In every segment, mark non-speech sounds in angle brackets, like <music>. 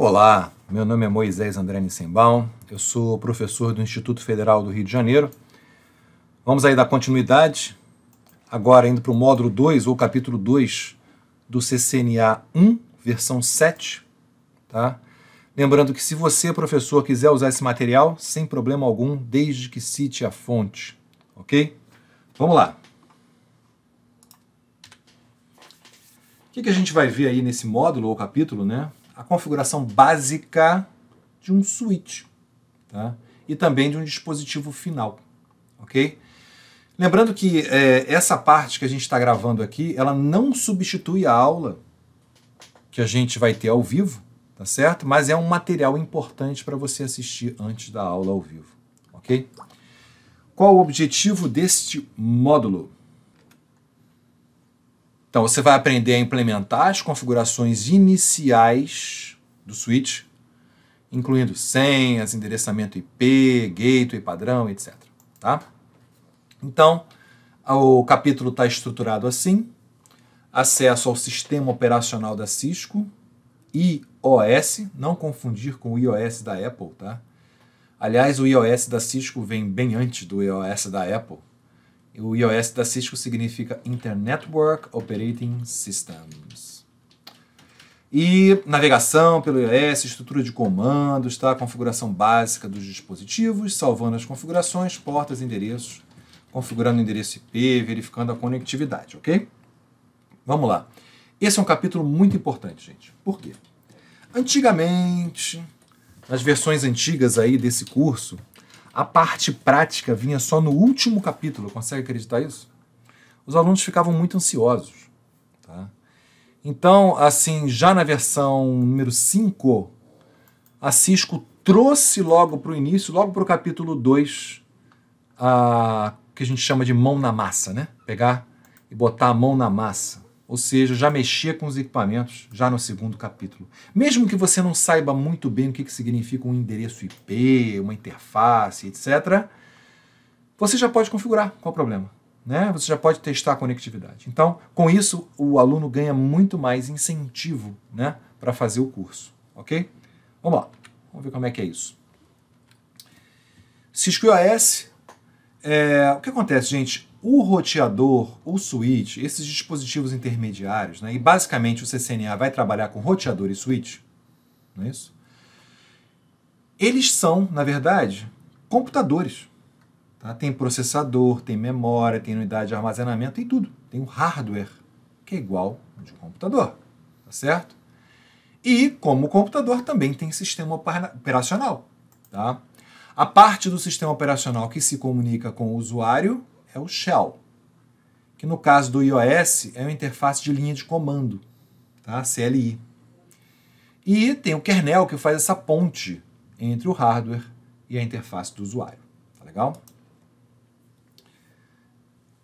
Olá, meu nome é Moisés André Nissenbaum, eu sou professor do Instituto Federal do Rio de Janeiro. Vamos aí dar continuidade, agora indo para o módulo 2 ou capítulo 2 do CCNA 1, versão 7. Tá? Lembrando que se você, professor, quiser usar esse material, sem problema algum, desde que cite a fonte, ok? Vamos lá. O que, que a gente vai ver aí nesse módulo ou capítulo, né? a configuração básica de um switch tá? e também de um dispositivo final. ok? Lembrando que é, essa parte que a gente está gravando aqui, ela não substitui a aula que a gente vai ter ao vivo, tá certo? Mas é um material importante para você assistir antes da aula ao vivo, ok? Qual o objetivo deste módulo? Então você vai aprender a implementar as configurações iniciais do switch, incluindo senhas, endereçamento IP, gateway padrão, etc. Tá? Então, o capítulo está estruturado assim: acesso ao sistema operacional da Cisco, iOS, não confundir com o iOS da Apple, tá? Aliás, o iOS da Cisco vem bem antes do iOS da Apple. O iOS da Cisco significa Internet Work Operating Systems. E navegação pelo iOS, estrutura de comandos, tá? configuração básica dos dispositivos, salvando as configurações, portas, endereços, configurando o endereço IP, verificando a conectividade, ok? Vamos lá. Esse é um capítulo muito importante, gente. Por quê? Antigamente, nas versões antigas aí desse curso, a parte prática vinha só no último capítulo, consegue acreditar isso? Os alunos ficavam muito ansiosos. Tá? Então, assim, já na versão número 5, a Cisco trouxe logo para o início, logo para o capítulo 2, a que a gente chama de mão na massa, né? Pegar e botar a mão na massa ou seja, já mexia com os equipamentos já no segundo capítulo. Mesmo que você não saiba muito bem o que, que significa um endereço IP, uma interface, etc., você já pode configurar qual é o problema. Né? Você já pode testar a conectividade. Então, com isso, o aluno ganha muito mais incentivo né, para fazer o curso. Ok? Vamos lá. Vamos ver como é que é isso. Cisco IOS, é... o que acontece, gente? O roteador, o switch, esses dispositivos intermediários, né, e basicamente o CCNA vai trabalhar com roteador e switch, não é isso? Eles são, na verdade, computadores. Tá? Tem processador, tem memória, tem unidade de armazenamento, tem tudo. Tem um hardware que é igual ao de um computador, tá certo? E, como o computador, também tem sistema operacional. Tá? A parte do sistema operacional que se comunica com o usuário é o shell, que no caso do iOS é uma interface de linha de comando, tá? CLI. E tem o kernel que faz essa ponte entre o hardware e a interface do usuário. Tá legal?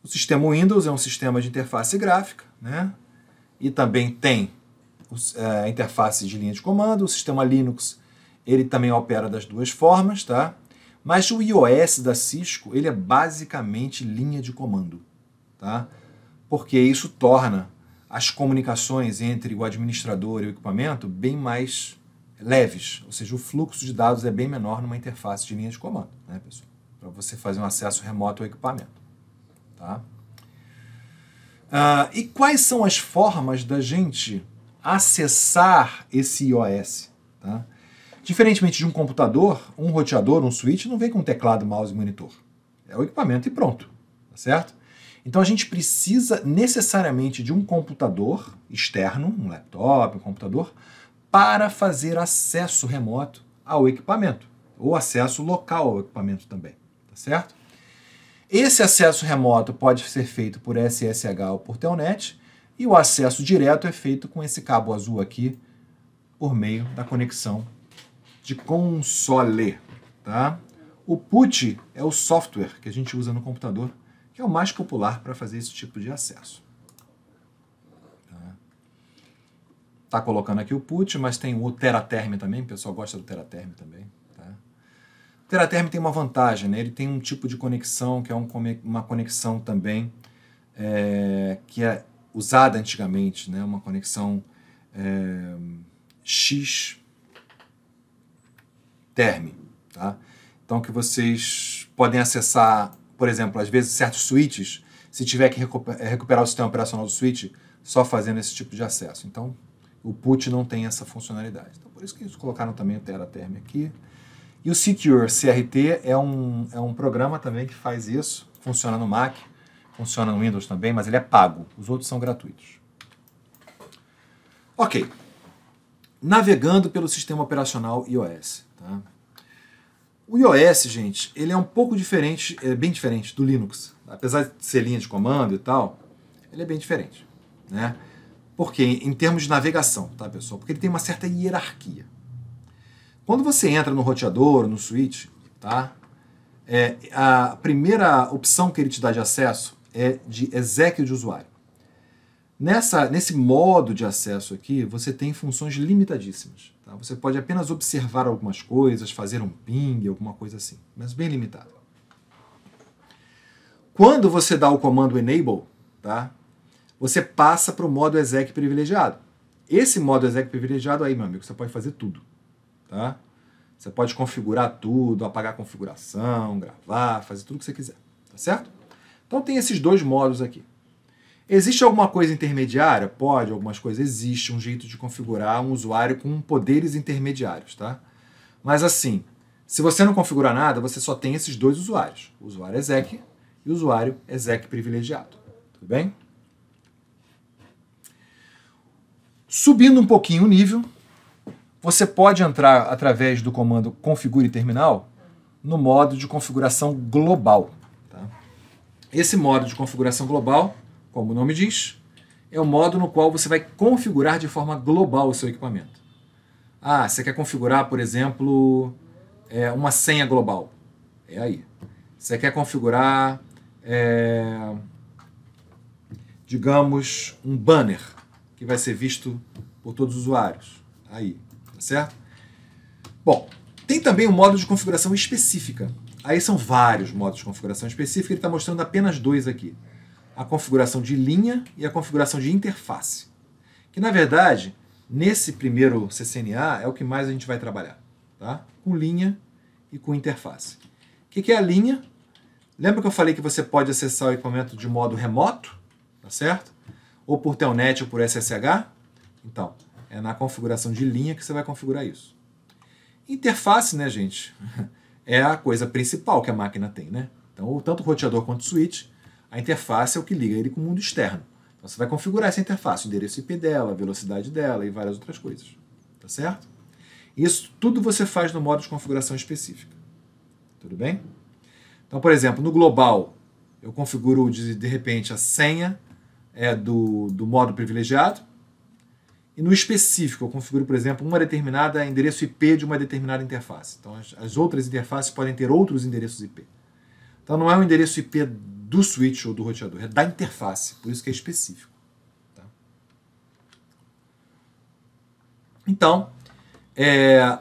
O sistema Windows é um sistema de interface gráfica, né? E também tem eh, a interface de linha de comando. O sistema Linux ele também opera das duas formas, tá? Mas o iOS da Cisco, ele é basicamente linha de comando, tá? Porque isso torna as comunicações entre o administrador e o equipamento bem mais leves, ou seja, o fluxo de dados é bem menor numa interface de linha de comando, né, pessoal? Para você fazer um acesso remoto ao equipamento, tá? Uh, e quais são as formas da gente acessar esse iOS? Tá? Diferentemente de um computador, um roteador, um switch não vem com teclado, mouse e monitor. É o equipamento e pronto, tá certo? Então a gente precisa necessariamente de um computador externo, um laptop, um computador, para fazer acesso remoto ao equipamento, ou acesso local ao equipamento também, tá certo? Esse acesso remoto pode ser feito por SSH ou por Telnet, e o acesso direto é feito com esse cabo azul aqui, por meio da conexão de console, tá? O PUT é o software que a gente usa no computador, que é o mais popular para fazer esse tipo de acesso. Tá, tá colocando aqui o PUT, mas tem o Teraterm também, o pessoal gosta do Teraterm também. Tá? O Teraterm tem uma vantagem, né? ele tem um tipo de conexão que é um, uma conexão também é, que é usada antigamente, né? uma conexão é, X Terme. Tá? Então, que vocês podem acessar, por exemplo, às vezes certos switches, se tiver que eh, recuperar o sistema operacional do switch, só fazendo esse tipo de acesso. Então, o put não tem essa funcionalidade. Então, por isso que eles colocaram também o TeraTerm aqui. E o Secure CRT é um, é um programa também que faz isso. Funciona no Mac, funciona no Windows também, mas ele é pago. Os outros são gratuitos. Ok. Navegando pelo sistema operacional iOS. Tá? O iOS, gente, ele é um pouco diferente, é bem diferente do Linux. Apesar de ser linha de comando e tal, ele é bem diferente. Né? Por quê? Em termos de navegação, tá, pessoal? Porque ele tem uma certa hierarquia. Quando você entra no roteador, no switch, tá? É, a primeira opção que ele te dá de acesso é de exec de usuário. Nessa, nesse modo de acesso aqui, você tem funções limitadíssimas. Tá? Você pode apenas observar algumas coisas, fazer um ping, alguma coisa assim, mas bem limitado. Quando você dá o comando enable, tá? você passa para o modo exec privilegiado. Esse modo exec privilegiado aí, meu amigo, você pode fazer tudo. Tá? Você pode configurar tudo, apagar a configuração, gravar, fazer tudo o que você quiser. Tá certo? Então tem esses dois modos aqui. Existe alguma coisa intermediária? Pode, algumas coisas existe um jeito de configurar um usuário com poderes intermediários, tá? Mas assim, se você não configurar nada, você só tem esses dois usuários, o usuário exec e o usuário exec privilegiado, tudo bem? Subindo um pouquinho o nível, você pode entrar através do comando configure terminal no modo de configuração global. Tá? Esse modo de configuração global como o nome diz, é o modo no qual você vai configurar de forma global o seu equipamento. Ah, você quer configurar, por exemplo, é, uma senha global. É aí. Você quer configurar, é, digamos, um banner que vai ser visto por todos os usuários. Aí, tá certo? Bom, tem também um modo de configuração específica. Aí são vários modos de configuração específica, ele está mostrando apenas dois aqui a configuração de linha e a configuração de interface, que na verdade, nesse primeiro CCNA, é o que mais a gente vai trabalhar, tá? com linha e com interface. O que, que é a linha? Lembra que eu falei que você pode acessar o equipamento de modo remoto, tá certo? Ou por telnet ou por SSH? Então, é na configuração de linha que você vai configurar isso. Interface, né, gente? <laughs> É a coisa principal que a máquina tem, né? Então, tanto o roteador quanto o switch a interface é o que liga ele com o mundo externo. Então você vai configurar essa interface, o endereço IP dela, a velocidade dela e várias outras coisas. Tá certo? Isso tudo você faz no modo de configuração específica. Tudo bem? Então, por exemplo, no global, eu configuro de, de repente a senha é do, do modo privilegiado. E no específico, eu configuro, por exemplo, uma determinada endereço IP de uma determinada interface. Então, as, as outras interfaces podem ter outros endereços IP. Então, não é um endereço IP do switch ou do roteador, é da interface, por isso que é específico. Tá? Então, é,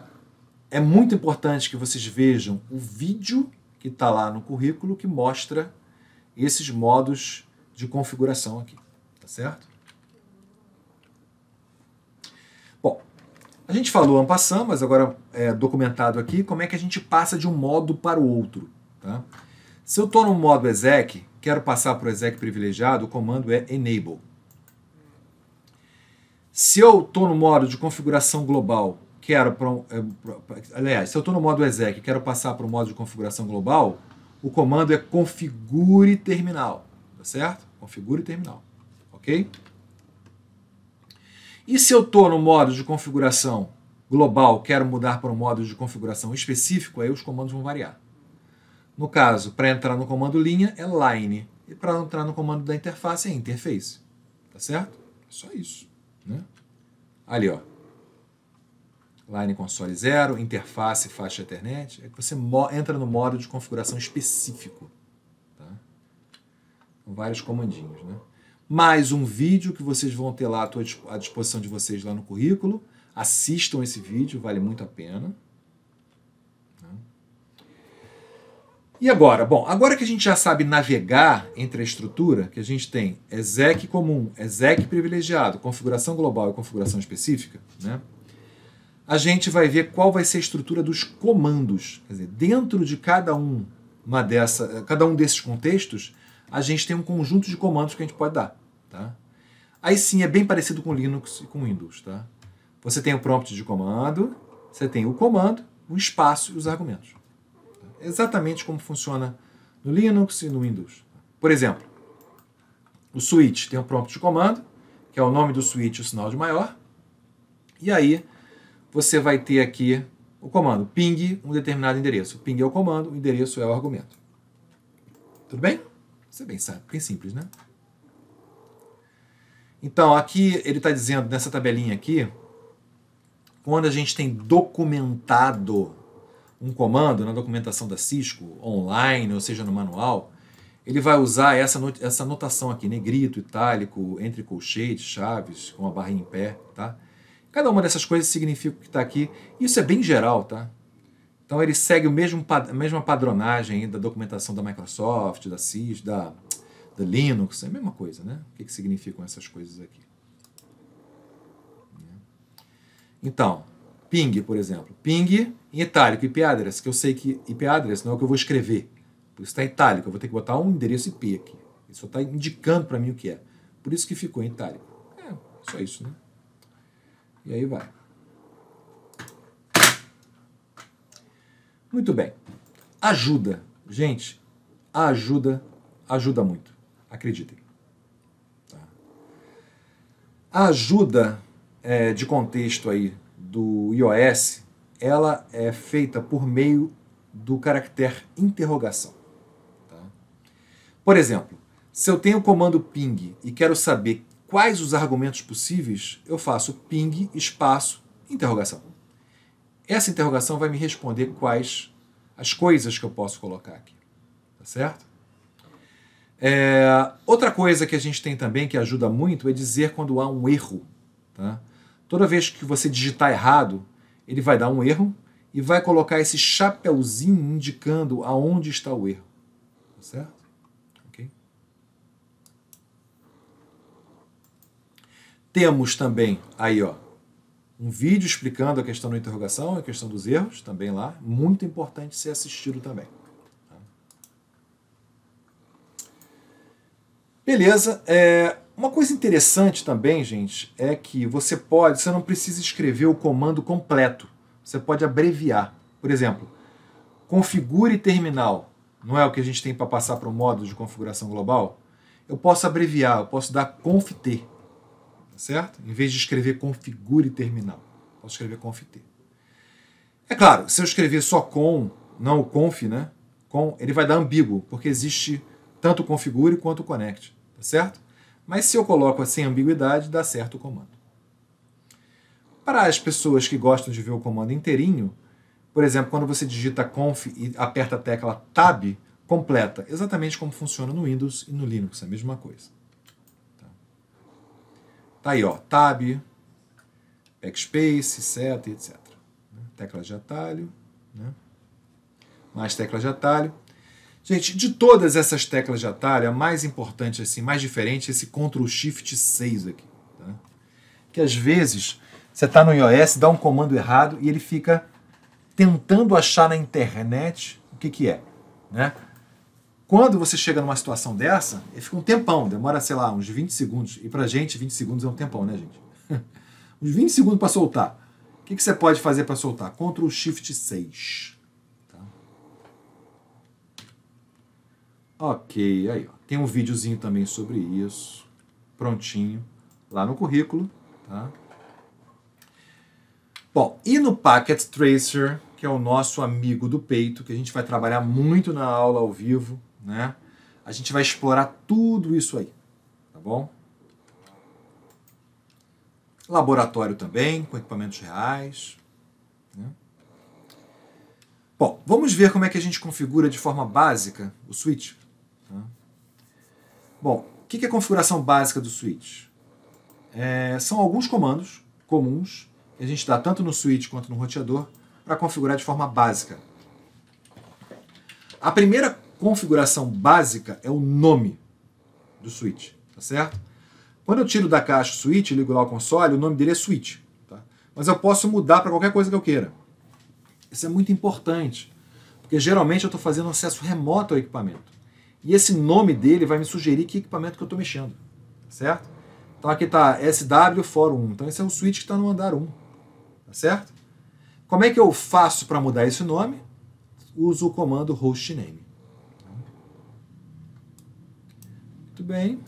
é muito importante que vocês vejam o vídeo que está lá no currículo que mostra esses modos de configuração aqui, tá certo? Bom, a gente falou ampassando, mas agora é documentado aqui como é que a gente passa de um modo para o outro, tá? Se eu estou no modo exec, quero passar para o exec privilegiado, o comando é enable. Se eu estou no modo de configuração global, quero para, é, aliás, se eu estou no modo exec, quero passar para o modo de configuração global, o comando é configure terminal, tá certo? Configure terminal, ok? E se eu estou no modo de configuração global, quero mudar para um modo de configuração específico, aí os comandos vão variar. No caso, para entrar no comando linha é line. E para entrar no comando da interface é interface. Tá certo? É só isso. Né? Ali, ó. Line console 0, interface, faixa Ethernet. É que você entra no modo de configuração específico. Tá? Vários comandinhos, né? Mais um vídeo que vocês vão ter lá à disposição de vocês lá no currículo. Assistam esse vídeo, vale muito a pena. E agora? Bom, agora que a gente já sabe navegar entre a estrutura, que a gente tem exec é comum, exec é privilegiado, configuração global e configuração específica, né? a gente vai ver qual vai ser a estrutura dos comandos. Quer dizer, dentro de cada um, uma dessa, cada um desses contextos, a gente tem um conjunto de comandos que a gente pode dar. Tá? Aí sim é bem parecido com Linux e com Windows. Tá? Você tem o prompt de comando, você tem o comando, o espaço e os argumentos exatamente como funciona no Linux e no Windows. Por exemplo, o switch tem um prompt de comando, que é o nome do switch, o sinal de maior, e aí você vai ter aqui o comando ping um determinado endereço. O ping é o comando, o endereço é o argumento. Tudo bem? Você é bem sabe, bem simples, né? Então, aqui ele está dizendo nessa tabelinha aqui, quando a gente tem documentado um comando na documentação da Cisco, online, ou seja, no manual, ele vai usar essa, essa notação aqui, negrito, itálico, entre colchetes, chaves, com a barra em pé, tá? Cada uma dessas coisas significa o que está aqui. Isso é bem geral, tá? Então ele segue o mesmo a mesma padronagem da documentação da Microsoft, da CIS, da, da Linux, é a mesma coisa, né? O que, que significam essas coisas aqui? Né? Então, ping, por exemplo. Ping em itálico, IP address, que eu sei que IP address não é o que eu vou escrever. Por isso está itálico, eu vou ter que botar um endereço IP aqui. Ele só está indicando para mim o que é. Por isso que ficou em itálico. É, só isso, né? E aí vai. Muito bem. Ajuda. Gente, a ajuda ajuda muito. Acreditem. A tá? ajuda é, de contexto aí do iOS, ela é feita por meio do caractere interrogação. Tá? Por exemplo, se eu tenho o comando ping e quero saber quais os argumentos possíveis, eu faço ping espaço interrogação. Essa interrogação vai me responder quais as coisas que eu posso colocar aqui. Tá certo? É, outra coisa que a gente tem também que ajuda muito é dizer quando há um erro. Tá? Toda vez que você digitar errado, ele vai dar um erro e vai colocar esse chapéuzinho indicando aonde está o erro. Tá certo? Okay. Temos também aí, ó, um vídeo explicando a questão da interrogação, a questão dos erros, também lá. Muito importante ser assistido também. Tá? Beleza. É, uma coisa interessante também, gente, é que você pode, você não precisa escrever o comando completo. Você pode abreviar. Por exemplo, configure terminal. Não é o que a gente tem para passar para o módulo de configuração global? Eu posso abreviar, eu posso dar conft, tá certo? Em vez de escrever configure terminal, posso escrever conft. É claro, se eu escrever só com, não o conf, né? Com, ele vai dar ambíguo, porque existe tanto o configure quanto o connect, tá certo? Mas se eu coloco sem ambiguidade, dá certo o comando. Para as pessoas que gostam de ver o comando inteirinho, por exemplo, quando você digita conf e aperta a tecla tab, completa, exatamente como funciona no Windows e no Linux, a mesma coisa. Tá, tá aí, ó, tab, backspace, set etc. Tecla de atalho, né? mais tecla de atalho. Gente, de todas essas teclas de atalho, a mais importante, assim, mais diferente é esse Ctrl Shift 6 aqui. Tá? Que às vezes você está no iOS, dá um comando errado e ele fica tentando achar na internet o que, que é. Né? Quando você chega numa situação dessa, fica um tempão, demora, sei lá, uns 20 segundos. E pra gente, 20 segundos é um tempão, né, gente? <laughs> uns 20 segundos para soltar. O que, que você pode fazer para soltar? Ctrl Shift 6. Ok, aí ó. tem um videozinho também sobre isso, prontinho, lá no currículo. Tá? Bom, e no Packet Tracer, que é o nosso amigo do peito, que a gente vai trabalhar muito na aula ao vivo, né? A gente vai explorar tudo isso aí, tá bom? Laboratório também, com equipamentos reais. Né? Bom, vamos ver como é que a gente configura de forma básica o switch. Tá? Bom, o que é a configuração básica do switch? É, são alguns comandos comuns que a gente dá tanto no switch quanto no roteador para configurar de forma básica. A primeira configuração básica é o nome do switch, tá certo? Quando eu tiro da caixa o switch e ligo lá o console, o nome dele é switch. Tá? Mas eu posso mudar para qualquer coisa que eu queira. Isso é muito importante, porque geralmente eu estou fazendo acesso remoto ao equipamento. E esse nome dele vai me sugerir que equipamento que eu estou mexendo, certo? Então aqui está SW Fórum 1. Então esse é o switch que está no andar 1, tá certo? Como é que eu faço para mudar esse nome? Uso o comando hostname. Muito bem.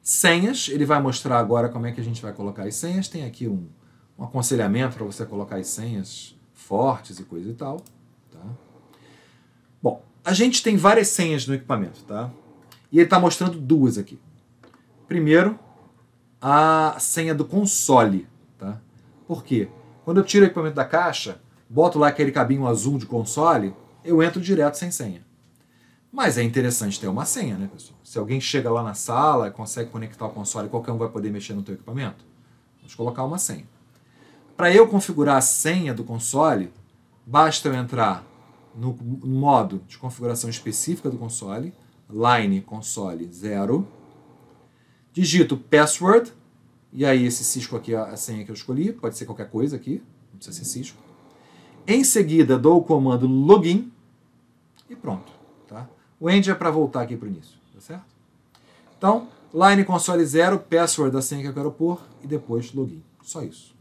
Senhas, ele vai mostrar agora como é que a gente vai colocar as senhas. Tem aqui um, um aconselhamento para você colocar as senhas fortes e coisa e tal. A gente tem várias senhas no equipamento, tá? E ele está mostrando duas aqui. Primeiro, a senha do console, tá? Por quê? Quando eu tiro o equipamento da caixa, boto lá aquele cabinho azul de console, eu entro direto sem senha. Mas é interessante ter uma senha, né, pessoal? Se alguém chega lá na sala, consegue conectar o console, qualquer um vai poder mexer no teu equipamento. Vamos colocar uma senha. Para eu configurar a senha do console, basta eu entrar no modo de configuração específica do console, line console 0, digito password, e aí esse Cisco aqui é a senha que eu escolhi, pode ser qualquer coisa aqui, não precisa ser Cisco. Em seguida dou o comando login e pronto. Tá? O end é para voltar aqui para o início, tá certo? Então, line console 0, password da senha que eu quero pôr e depois login. Só isso.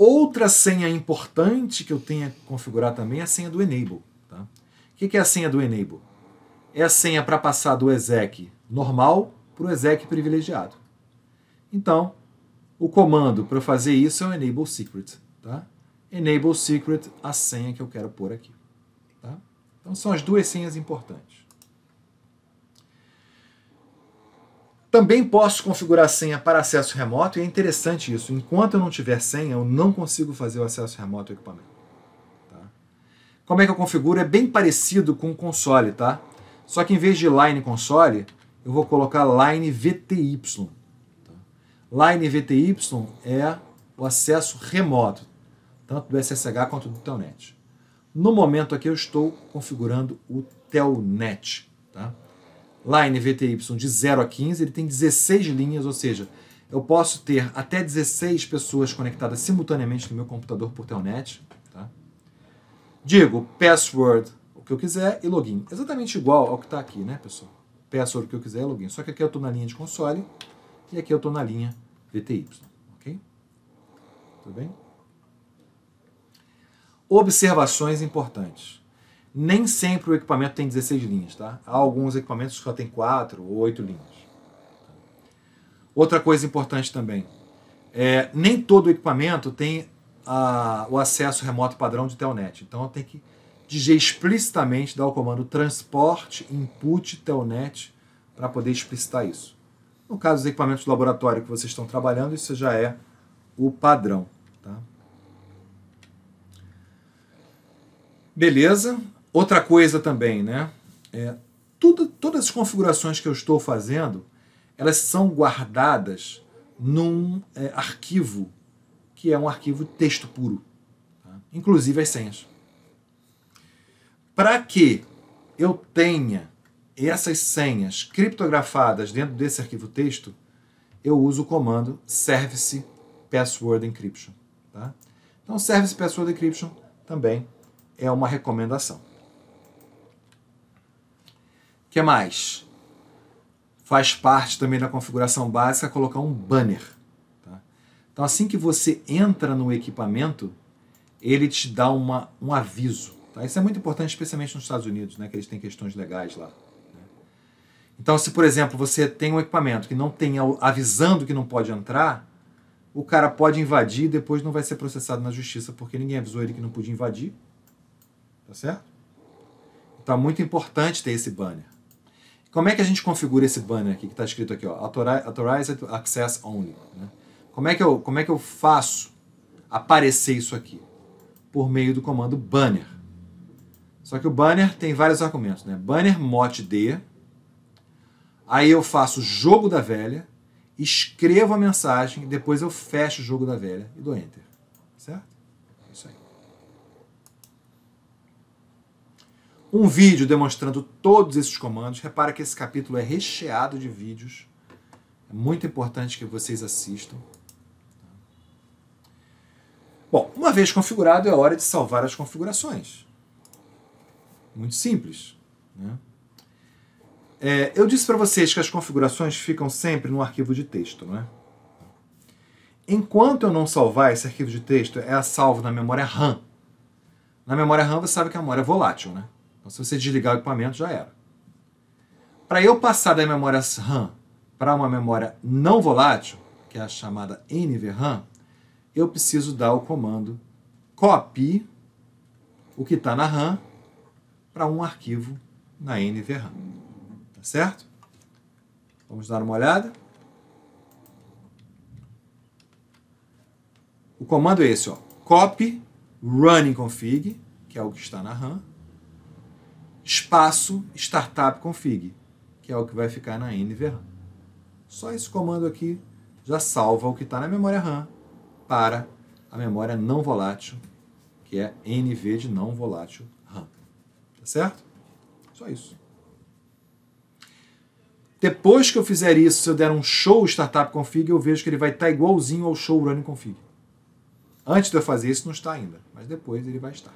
Outra senha importante que eu tenha que configurar também é a senha do Enable. Tá? O que é a senha do Enable? É a senha para passar do exec normal para o exec privilegiado. Então, o comando para fazer isso é o Enable Secret. Tá? Enable Secret, a senha que eu quero pôr aqui. Tá? Então, são as duas senhas importantes. Também posso configurar senha para acesso remoto e é interessante isso. Enquanto eu não tiver senha, eu não consigo fazer o acesso remoto ao equipamento. Tá? Como é que eu configuro? É bem parecido com o console, tá? Só que em vez de line console, eu vou colocar line VTY. Tá? Line VTY é o acesso remoto, tanto do SSH quanto do Telnet. No momento aqui eu estou configurando o Telnet. Tá? Line VTY de 0 a 15, ele tem 16 linhas, ou seja, eu posso ter até 16 pessoas conectadas simultaneamente no meu computador por telnet. Tá? Digo password, o que eu quiser, e login. Exatamente igual ao que está aqui, né, pessoal? Password, o que eu quiser, e login. Só que aqui eu estou na linha de console e aqui eu estou na linha VTY. Ok? Tudo bem? Observações importantes. Nem sempre o equipamento tem 16 linhas, tá? Há alguns equipamentos que só tem 4 ou 8 linhas. Outra coisa importante também, é, nem todo equipamento tem a, o acesso remoto padrão de telnet. Então tem que dizer explicitamente, dar o comando transporte input telnet para poder explicitar isso. No caso dos equipamentos do laboratório que vocês estão trabalhando, isso já é o padrão. Tá? Beleza. Outra coisa também, né? É, tudo, todas as configurações que eu estou fazendo, elas são guardadas num é, arquivo que é um arquivo texto puro, tá? inclusive as senhas. Para que eu tenha essas senhas criptografadas dentro desse arquivo texto, eu uso o comando service password encryption. Tá? Então, service password encryption também é uma recomendação que mais? Faz parte também da configuração básica colocar um banner. Tá? Então, assim que você entra no equipamento, ele te dá uma, um aviso. Tá? Isso é muito importante, especialmente nos Estados Unidos, né, que eles têm questões legais lá. Né? Então, se por exemplo você tem um equipamento que não tem avisando que não pode entrar, o cara pode invadir e depois não vai ser processado na justiça porque ninguém avisou ele que não podia invadir. Tá certo? Então é muito importante ter esse banner. Como é que a gente configura esse banner aqui que está escrito aqui, ó, Authorized Access Only? Né? Como, é que eu, como é que eu faço aparecer isso aqui? Por meio do comando banner. Só que o banner tem vários argumentos, né? Banner mod d, aí eu faço jogo da velha, escrevo a mensagem, depois eu fecho o jogo da velha e dou enter. um vídeo demonstrando todos esses comandos. Repara que esse capítulo é recheado de vídeos. É muito importante que vocês assistam. Bom, uma vez configurado, é hora de salvar as configurações. Muito simples. Né? É, eu disse para vocês que as configurações ficam sempre no arquivo de texto, não é? Enquanto eu não salvar esse arquivo de texto, é salvo na memória RAM. Na memória RAM, você sabe que é a memória é volátil, né? Então, se você desligar o equipamento, já era. Para eu passar da memória RAM para uma memória não volátil, que é a chamada NVRAM, eu preciso dar o comando copy o que está na RAM para um arquivo na NVRAM. Tá certo? Vamos dar uma olhada. O comando é esse, ó, copy running config, que é o que está na RAM, espaço startup config, que é o que vai ficar na NVRAM. Só esse comando aqui já salva o que está na memória RAM para a memória não volátil, que é NV de não volátil RAM. Tá certo? Só isso. Depois que eu fizer isso, se eu der um show startup config, eu vejo que ele vai estar tá igualzinho ao show running config. Antes de eu fazer isso, não está ainda, mas depois ele vai estar.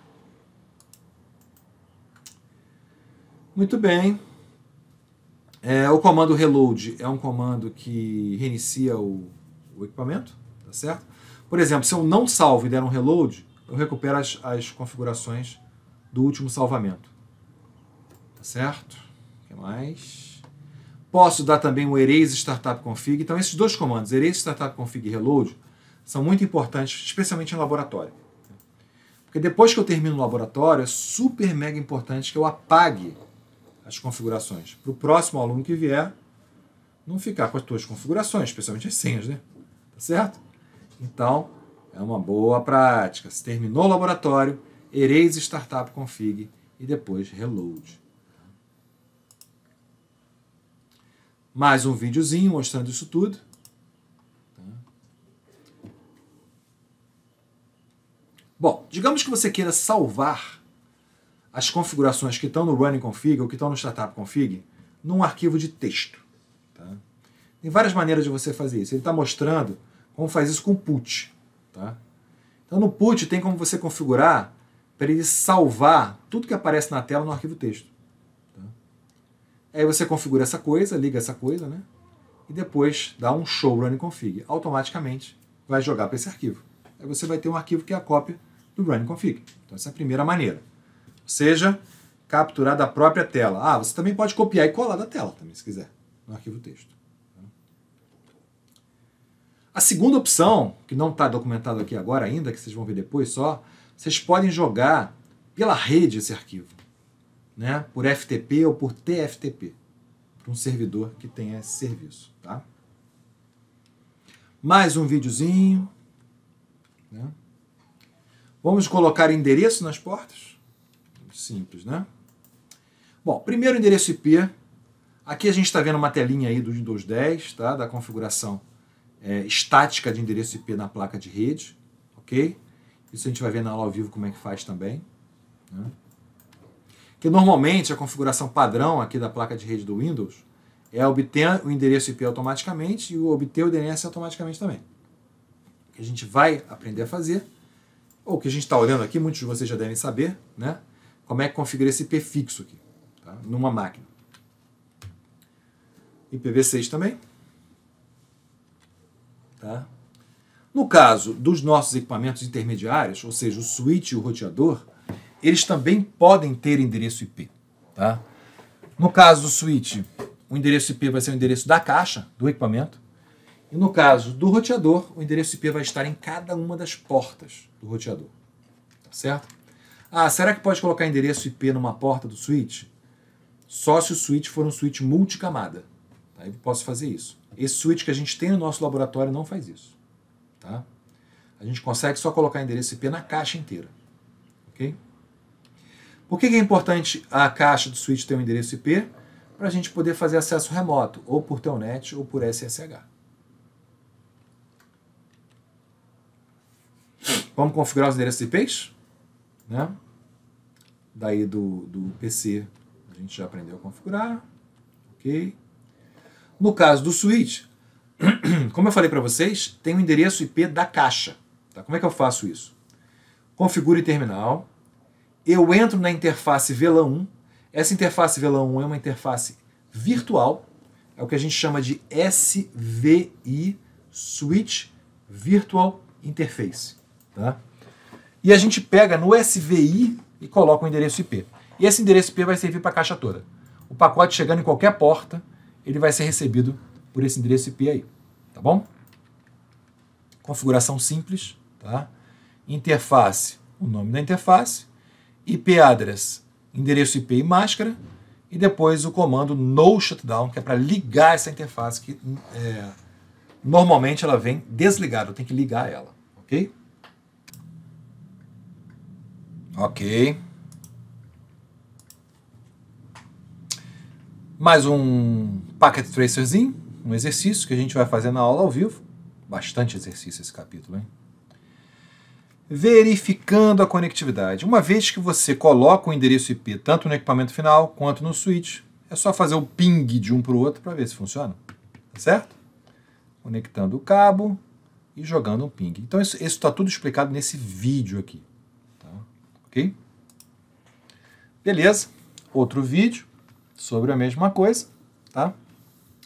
Muito bem. É, o comando reload é um comando que reinicia o, o, equipamento, tá certo? Por exemplo, se eu não salvo e der um reload, eu recupero as, as configurações do último salvamento. Tá certo? O que mais? Posso dar também o erase startup config. Então, esses dois comandos, erase startup config e reload, são muito importantes, especialmente em laboratório. Porque depois que eu termino o laboratório, é super mega importante que eu apague as configurações. Para o próximo aluno que vier, não ficar com as tuas configurações, especialmente as senhas, né? Tá certo? Então, é uma boa prática. Se terminou o laboratório, erase Startup Config e depois Reload. Mais um videozinho mostrando isso tudo. Tá? Bom, digamos que você queira salvar as configurações que estão no running config ou que estão no startup config num arquivo de texto. Tá? Tem várias maneiras de você fazer isso. Ele está mostrando como faz isso com put. Tá? Então no put tem como você configurar para ele salvar tudo que aparece na tela no arquivo texto. Tá? Aí você configura essa coisa, liga essa coisa, né? E depois dá um show running config. Automaticamente vai jogar para esse arquivo. Aí você vai ter um arquivo que é a cópia do running config. Então essa é a primeira maneira ou seja capturar da própria tela. Ah, você também pode copiar e colar da tela também, se quiser, no arquivo texto. A segunda opção, que não está documentado aqui agora ainda, que vocês vão ver depois só, vocês podem jogar pela rede esse arquivo, né? por FTP ou por TFTP, para um servidor que tenha esse serviço. Tá? Mais um videozinho. Né? Vamos colocar endereço nas portas simples, né? Bom, primeiro endereço IP. Aqui a gente está vendo uma telinha aí do Windows 10, tá? Da configuração é, estática de endereço IP na placa de rede, ok? Isso a gente vai ver na aula ao vivo como é que faz também. Né? Que normalmente a configuração padrão aqui da placa de rede do Windows é obter o endereço IP automaticamente e obter o DNS automaticamente também. O que a gente vai aprender a fazer, ou que a gente está olhando aqui, muitos de vocês já devem saber, né? como é que configura esse IP fixo aqui, tá? numa máquina. IPv6 também. Tá? No caso dos nossos equipamentos intermediários, ou seja, o switch e o roteador, eles também podem ter endereço IP. Tá? No caso do switch, o endereço IP vai ser o endereço da caixa do equipamento. E no caso do roteador, o endereço IP vai estar em cada uma das portas do roteador. Tá certo? Ah, será que pode colocar endereço IP numa porta do switch? Só se o switch for um switch multicamada. Aí tá? posso fazer isso. Esse switch que a gente tem no nosso laboratório não faz isso. Tá? A gente consegue só colocar endereço IP na caixa inteira. Ok? Por que é importante a caixa do switch ter um endereço IP? Para a gente poder fazer acesso remoto, ou por Telnet ou por SSH. Vamos configurar os endereços IPs? Né? daí do, do PC, a gente já aprendeu a configurar, ok? No caso do switch, <clears throat> como eu falei para vocês, tem o um endereço IP da caixa. Tá? Como é que eu faço isso? Configure terminal, eu entro na interface VLAN 1, essa interface VLAN 1 é uma interface virtual, é o que a gente chama de SVI, Switch Virtual Interface. Tá? E a gente pega no SVI e coloca o endereço IP. E esse endereço IP vai servir para a caixa toda. O pacote chegando em qualquer porta, ele vai ser recebido por esse endereço IP aí, tá bom? Configuração simples, tá? Interface, o nome da interface, IP address, endereço IP e máscara, e depois o comando no shutdown, que é para ligar essa interface que é, normalmente ela vem desligada, eu tenho que ligar ela, ok? Ok. Mais um Packet Tracerzinho, um exercício que a gente vai fazer na aula ao vivo. Bastante exercício esse capítulo, hein? Verificando a conectividade. Uma vez que você coloca o endereço IP tanto no equipamento final quanto no switch, é só fazer o ping de um para o outro para ver se funciona. Tá certo? Conectando o cabo e jogando um ping. Então isso está tudo explicado nesse vídeo aqui ok? Beleza, outro vídeo sobre a mesma coisa, tá?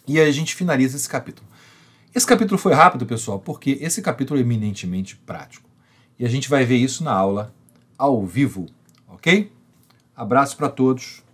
E aí a gente finaliza esse capítulo. Esse capítulo foi rápido, pessoal, porque esse capítulo é eminentemente prático. E a gente vai ver isso na aula ao vivo, ok? Abraço para todos.